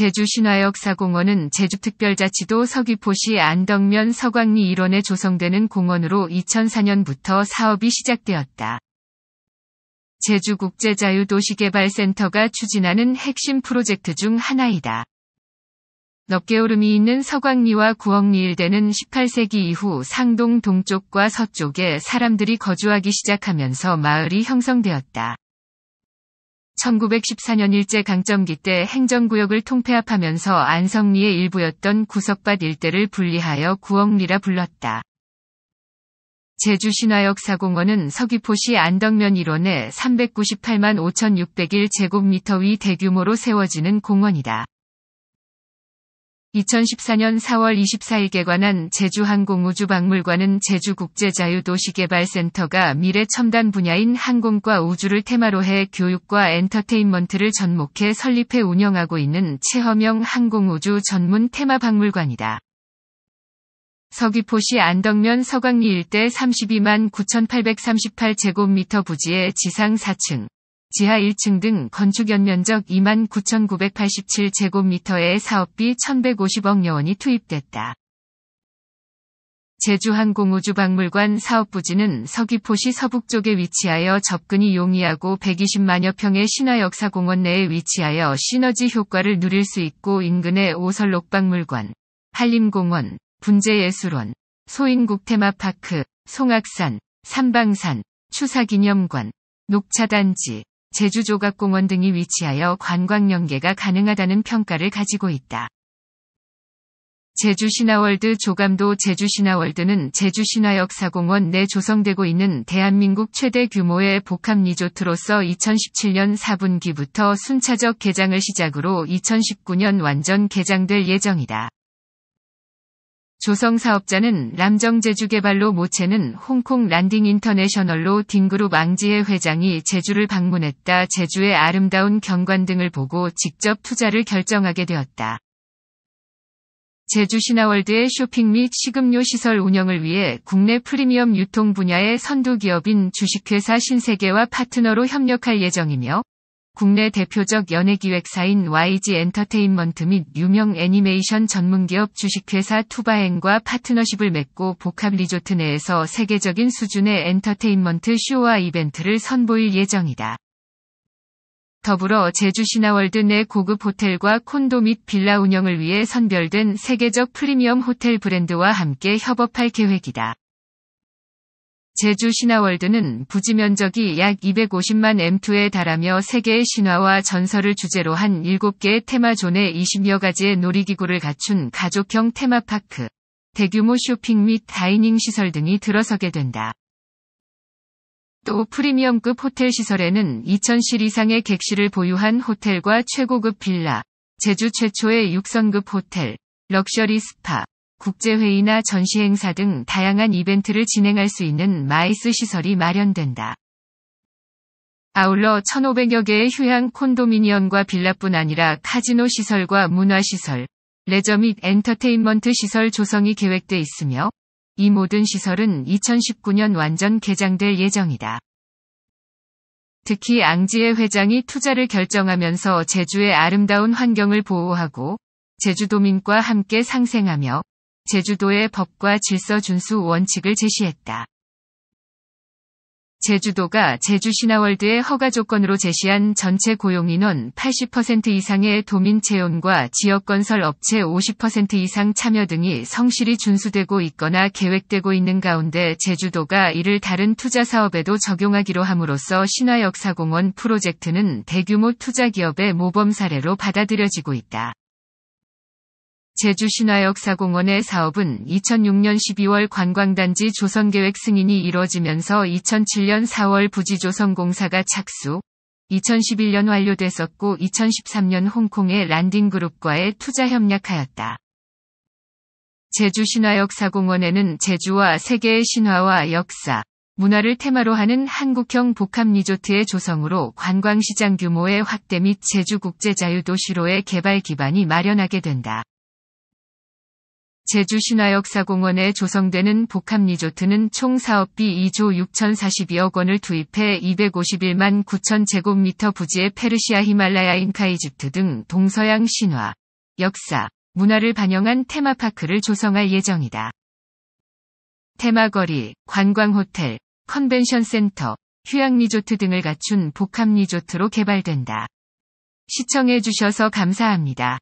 제주 신화역사 공원은 제주특별자치도 서귀포시 안덕면 서광리 일원에 조성되는 공원으로 2004년부터 사업이 시작되었다. 제주국제자유도시개발센터가 추진하는 핵심 프로젝트 중 하나이다. 넓게오름이 있는 서광리와 구억리 일대는 18세기 이후 상동 동쪽과 서쪽에 사람들이 거주하기 시작하면서 마을이 형성되었다. 1914년 일제 강점기 때 행정구역을 통폐합하면서 안성리의 일부였던 구석밭 일대를 분리하여 구억리라 불렀다. 제주 신화역사공원은 서귀포시 안덕면 일원에 398만 5,601제곱미터 위 대규모로 세워지는 공원이다. 2014년 4월 24일 개관한 제주항공우주박물관은 제주국제자유도시개발센터가 미래 첨단 분야인 항공과 우주를 테마로 해 교육과 엔터테인먼트를 접목해 설립해 운영하고 있는 체험형 항공우주 전문 테마박물관이다. 서귀포시 안덕면 서광리 일대 32만 9838제곱미터 부지의 지상 4층, 지하 1층 등 건축 연면적 29,987제곱미터에 사업비 1,150억여 원이 투입됐다. 제주항공우주박물관 사업부지는 서귀포시 서북쪽에 위치하여 접근이 용이하고 120만여 평의 신화역사공원 내에 위치하여 시너지 효과를 누릴 수 있고 인근의 오설록박물관, 한림공원, 분재예술원, 소인국테마파크, 송악산, 삼방산, 추사기념관, 녹차단지, 제주조각공원 등이 위치하여 관광 연계가 가능하다는 평가를 가지고 있다. 제주신화월드 조감도 제주신화월드는 제주신화역사공원 내 조성되고 있는 대한민국 최대 규모의 복합 리조트로서 2017년 4분기부터 순차적 개장을 시작으로 2019년 완전 개장될 예정이다. 조성 사업자는 남정 제주 개발로 모체는 홍콩 란딩 인터내셔널로 딩그룹 왕지의 회장이 제주를 방문했다. 제주의 아름다운 경관 등을 보고 직접 투자를 결정하게 되었다. 제주 시나월드의 쇼핑 및 식음료 시설 운영을 위해 국내 프리미엄 유통 분야의 선두 기업인 주식회사 신세계와 파트너로 협력할 예정이며 국내 대표적 연예기획사인 YG 엔터테인먼트 및 유명 애니메이션 전문기업 주식회사 투바행과 파트너십을 맺고 복합 리조트 내에서 세계적인 수준의 엔터테인먼트 쇼와 이벤트를 선보일 예정이다. 더불어 제주 시나월드 내 고급 호텔과 콘도 및 빌라 운영을 위해 선별된 세계적 프리미엄 호텔 브랜드와 함께 협업할 계획이다. 제주 신화월드는 부지 면적이 약 250만 M2에 달하며 세계의 신화와 전설을 주제로 한 7개의 테마존에 20여 가지의 놀이기구를 갖춘 가족형 테마파크, 대규모 쇼핑 및 다이닝 시설 등이 들어서게 된다. 또 프리미엄급 호텔 시설에는 2000실 이상의 객실을 보유한 호텔과 최고급 빌라, 제주 최초의 육성급 호텔, 럭셔리 스파, 국제회의나 전시행사 등 다양한 이벤트를 진행할 수 있는 마이스 시설이 마련된다. 아울러 1,500여 개의 휴양 콘도미니엄과 빌라뿐 아니라 카지노 시설과 문화시설, 레저 및 엔터테인먼트 시설 조성이 계획돼 있으며 이 모든 시설은 2019년 완전 개장될 예정이다. 특히 앙지의 회장이 투자를 결정하면서 제주의 아름다운 환경을 보호하고 제주도민과 함께 상생하며 제주도의 법과 질서 준수 원칙을 제시했다. 제주도가 제주시나월드의 허가 조건으로 제시한 전체 고용인원 80% 이상의 도민 채용과 지역건설 업체 50% 이상 참여 등이 성실히 준수되고 있거나 계획되고 있는 가운데 제주도가 이를 다른 투자 사업에도 적용하기로 함으로써 신화역사공원 프로젝트는 대규모 투자 기업의 모범 사례로 받아들여지고 있다. 제주신화역사공원의 사업은 2006년 12월 관광단지 조성계획 승인이 이뤄지면서 2007년 4월 부지조성공사가 착수, 2011년 완료됐었고 2013년 홍콩의 란딩그룹과의 투자 협력하였다 제주신화역사공원에는 제주와 세계의 신화와 역사, 문화를 테마로 하는 한국형 복합 리조트의 조성으로 관광시장 규모의 확대 및 제주국제자유도시로의 개발 기반이 마련하게 된다. 제주신화역사공원에 조성되는 복합 리조트는 총 사업비 2조 6,042억 원을 투입해 251만 9천 제곱미터 부지의 페르시아 히말라야 인카 이집트 등 동서양 신화, 역사, 문화를 반영한 테마파크를 조성할 예정이다. 테마거리, 관광호텔, 컨벤션센터, 휴양리조트 등을 갖춘 복합리조트로 개발된다. 시청해주셔서 감사합니다.